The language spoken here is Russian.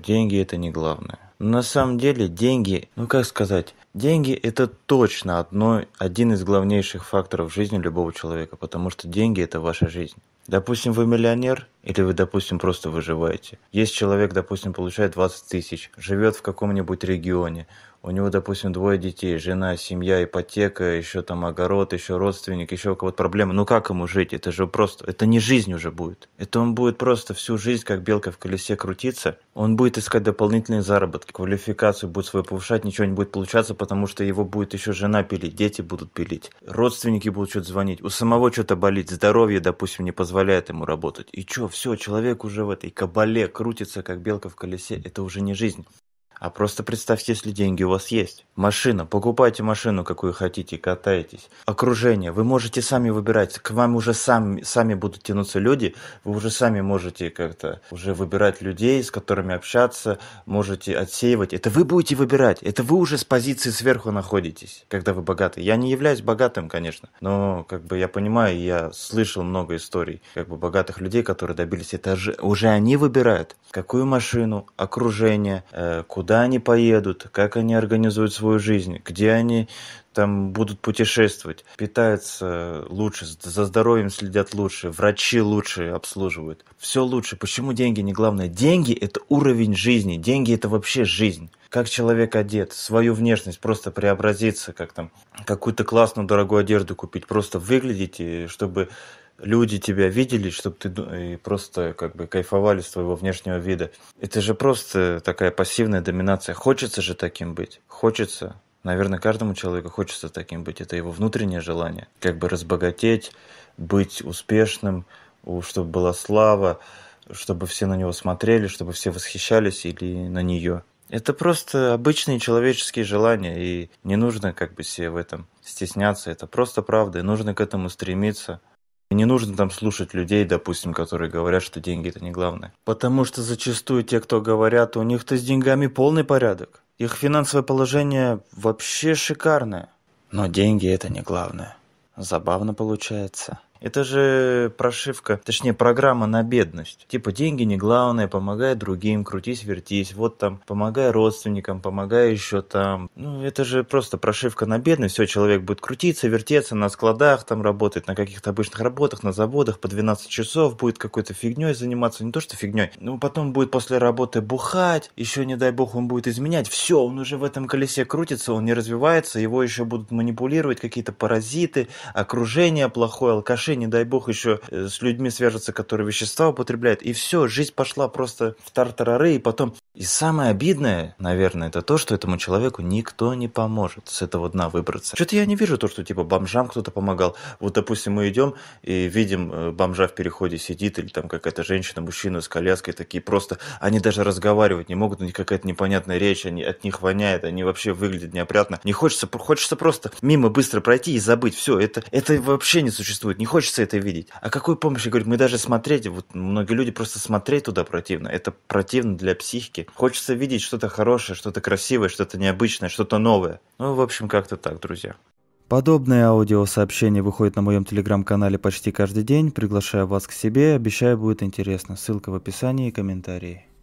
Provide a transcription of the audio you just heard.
Деньги это не главное. На самом деле деньги, ну как сказать, Деньги – это точно одно, один из главнейших факторов жизни любого человека, потому что деньги – это ваша жизнь. Допустим, вы миллионер, или вы, допустим, просто выживаете. Есть человек, допустим, получает 20 тысяч, живет в каком-нибудь регионе, у него, допустим, двое детей, жена, семья, ипотека, еще там огород, еще родственник, еще у кого-то проблемы. Ну как ему жить? Это же просто, это не жизнь уже будет. Это он будет просто всю жизнь, как белка в колесе крутиться. Он будет искать дополнительные заработки, квалификацию будет свою повышать, ничего не будет получаться, потому что его будет еще жена пилить, дети будут пилить, родственники будут что-то звонить, у самого что-то болит, здоровье, допустим, не позволяет ему работать. И что, все, человек уже в этой кабале крутится, как белка в колесе, это уже не жизнь. А просто представьте, если деньги у вас есть. Машина, покупайте машину, какую хотите, катайтесь. Окружение, вы можете сами выбирать. К вам уже сами, сами будут тянуться люди, вы уже сами можете как-то уже выбирать людей, с которыми общаться, можете отсеивать. Это вы будете выбирать, это вы уже с позиции сверху находитесь, когда вы богаты. Я не являюсь богатым, конечно, но как бы я понимаю, я слышал много историй как бы богатых людей, которые добились. Это же, уже они выбирают, какую машину, окружение, э, куда куда они поедут, как они организуют свою жизнь, где они там будут путешествовать, питаются лучше, за здоровьем следят лучше, врачи лучше обслуживают. Все лучше. Почему деньги не главное? Деньги – это уровень жизни, деньги – это вообще жизнь. Как человек одет, свою внешность просто преобразиться, как там какую-то классную дорогую одежду купить, просто выглядеть, чтобы люди тебя видели, чтобы ты и просто как бы кайфовали с твоего внешнего вида. Это же просто такая пассивная доминация. Хочется же таким быть. Хочется. Наверное, каждому человеку хочется таким быть. Это его внутреннее желание. Как бы разбогатеть, быть успешным, чтобы была слава, чтобы все на него смотрели, чтобы все восхищались или на нее. Это просто обычные человеческие желания, и не нужно как бы себе в этом стесняться. Это просто правда, и нужно к этому стремиться – не нужно там слушать людей, допустим, которые говорят, что деньги – это не главное. Потому что зачастую те, кто говорят, у них-то с деньгами полный порядок. Их финансовое положение вообще шикарное. Но деньги – это не главное. Забавно получается. Это же прошивка, точнее программа на бедность. Типа деньги не главное, помогай другим, крутись, вертись, вот там, помогай родственникам, помогай еще там. Ну, это же просто прошивка на бедность, все, человек будет крутиться, вертеться на складах, там работать, на каких-то обычных работах, на заводах по 12 часов, будет какой-то фигней заниматься, не то что фигней, ну потом будет после работы бухать, еще не дай бог он будет изменять, все, он уже в этом колесе крутится, он не развивается, его еще будут манипулировать какие-то паразиты, окружение плохое, алкаши не дай бог еще э, с людьми свяжутся, которые вещества употребляют, и все, жизнь пошла просто в тартарары, и потом... И самое обидное, наверное, это то, что этому человеку никто не поможет с этого дна выбраться. Что-то я не вижу то, что типа бомжам кто-то помогал. Вот, допустим, мы идем и видим э, бомжа в переходе сидит, или там какая-то женщина, мужчина с коляской, такие просто, они даже разговаривать не могут, у них какая-то непонятная речь, они, от них воняет, они вообще выглядят неопрятно. Не хочется, хочется просто мимо быстро пройти и забыть. Все, это, это вообще не существует. Не хочется хочется это видеть. А какой помощи? Говорит, мы даже смотреть, вот многие люди просто смотреть туда противно. Это противно для психики. Хочется видеть что-то хорошее, что-то красивое, что-то необычное, что-то новое. Ну, в общем, как-то так, друзья. Подобные аудиосообщения выходят на моем телеграм-канале почти каждый день. Приглашаю вас к себе, обещаю будет интересно. Ссылка в описании и комментарии.